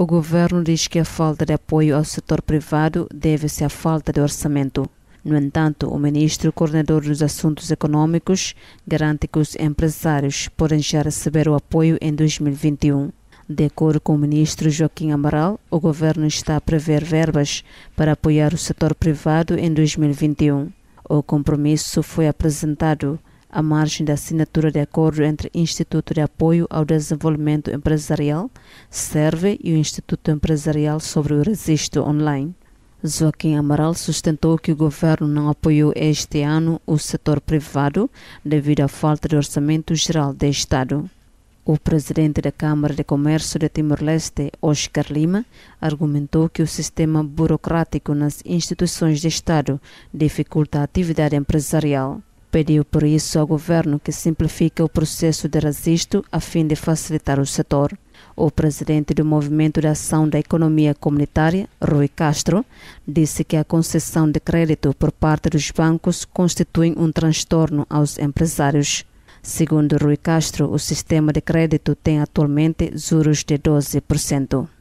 O governo diz que a falta de apoio ao setor privado deve-se à falta de orçamento. No entanto, o ministro coordenador dos assuntos econômicos garante que os empresários podem já receber o apoio em 2021. De acordo com o ministro Joaquim Amaral, o governo está a prever verbas para apoiar o setor privado em 2021. O compromisso foi apresentado à margem da assinatura de acordo entre o Instituto de Apoio ao Desenvolvimento Empresarial, SERVE, e o Instituto Empresarial sobre o Registro Online. Joaquim Amaral sustentou que o governo não apoiou este ano o setor privado devido à falta de orçamento geral do Estado. O presidente da Câmara de Comércio de Timor-Leste, Oscar Lima, argumentou que o sistema burocrático nas instituições de Estado dificulta a atividade empresarial. Pediu por isso ao governo que simplifique o processo de registro a fim de facilitar o setor. O presidente do Movimento de Ação da Economia Comunitária, Rui Castro, disse que a concessão de crédito por parte dos bancos constitui um transtorno aos empresários. Segundo Rui Castro, o sistema de crédito tem atualmente juros de 12%.